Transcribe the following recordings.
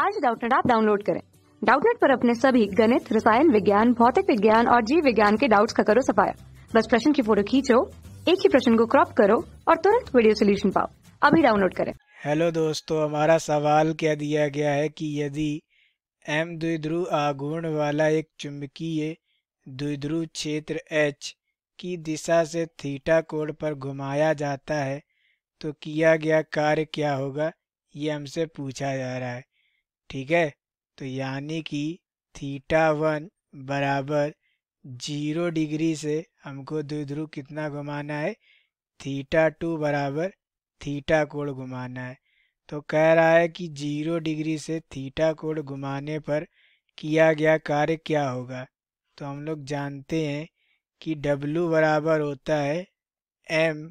आज डाउटनेट आप डाउनलोड करें डाउटनेट पर अपने सभी गणित रसायन विज्ञान भौतिक विज्ञान और जीव विज्ञान के डाउट्स का करो सफाया बस प्रश्न की फोटो खींचो एक ही प्रश्न को क्रॉप करो और तुरंत वीडियो सोल्यूशन पाओ अभी डाउनलोड करें हेलो दोस्तों हमारा सवाल क्या दिया गया है कि यदि एम द्विध्रुव आगुण वाला एक चुंबकीय द्विध्रुव क्षेत्र एच की दिशा से थीटा कोण पर घुमाया जाता है तो किया गया कार्य क्या होगा ये हमसे पूछा जा रहा है ठीक है तो यानी कि थीटा वन बराबर जीरो डिग्री से हमको द्विध्रुव कितना घुमाना है थीटा टू बराबर थीटा कोण घुमाना है तो कह रहा है कि जीरो डिग्री से थीटा कोण घुमाने पर किया गया कार्य क्या होगा तो हम लोग जानते हैं कि W बराबर होता है M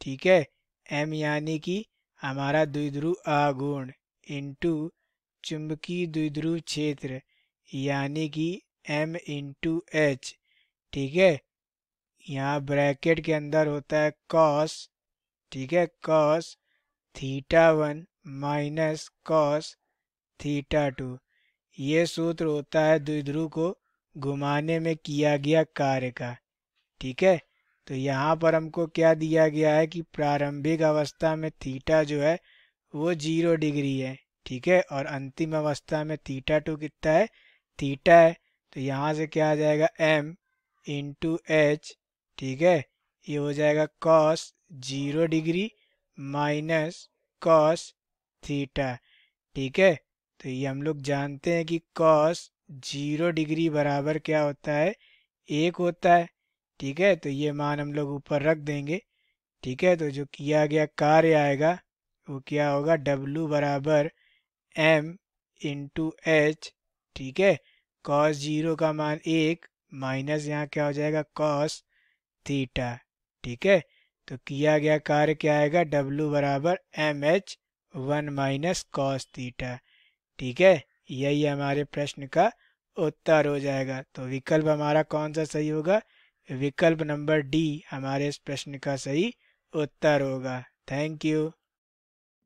ठीक है M यानी कि हमारा द्विध्रुव आगुण इंटू चुंबकीय द्विध्रुव क्षेत्र यानी कि एम इंटू एच ठीक है यहाँ ब्रैकेट के अंदर होता है कॉस ठीक है cos theta one minus cos theta two ये सूत्र होता है द्विध्रुव को घुमाने में किया गया कार्य का ठीक है तो यहाँ पर हमको क्या दिया गया है कि प्रारंभिक अवस्था में थीटा जो है वो जीरो डिग्री है ठीक है और अंतिम अवस्था में थीटा टू कितना है थीटा है तो यहाँ से क्या आ जाएगा एम इंटू एच ठीक है ये हो जाएगा cos zero degree minus cos theta ठीक है तो ये हम लोग जानते हैं कि कॉस जीरो डिग्री बराबर क्या होता है एक होता है ठीक है तो ये मान हम लोग ऊपर रख देंगे ठीक है तो जो किया गया कार्य आएगा वो क्या होगा डब्लू बराबर एम इंटू एच ठीक है कॉस जीरो का मान एक माइनस यहाँ क्या हो जाएगा कॉस थीटा ठीक है तो किया गया कार्य क्या आएगा डब्लू बराबर M H one minus cos theta ठीक है यही हमारे प्रश्न का उत्तर हो जाएगा तो विकल्प हमारा कौन सा सही होगा विकल्प नंबर डी हमारे इस प्रश्न का सही उत्तर होगा थैंक यू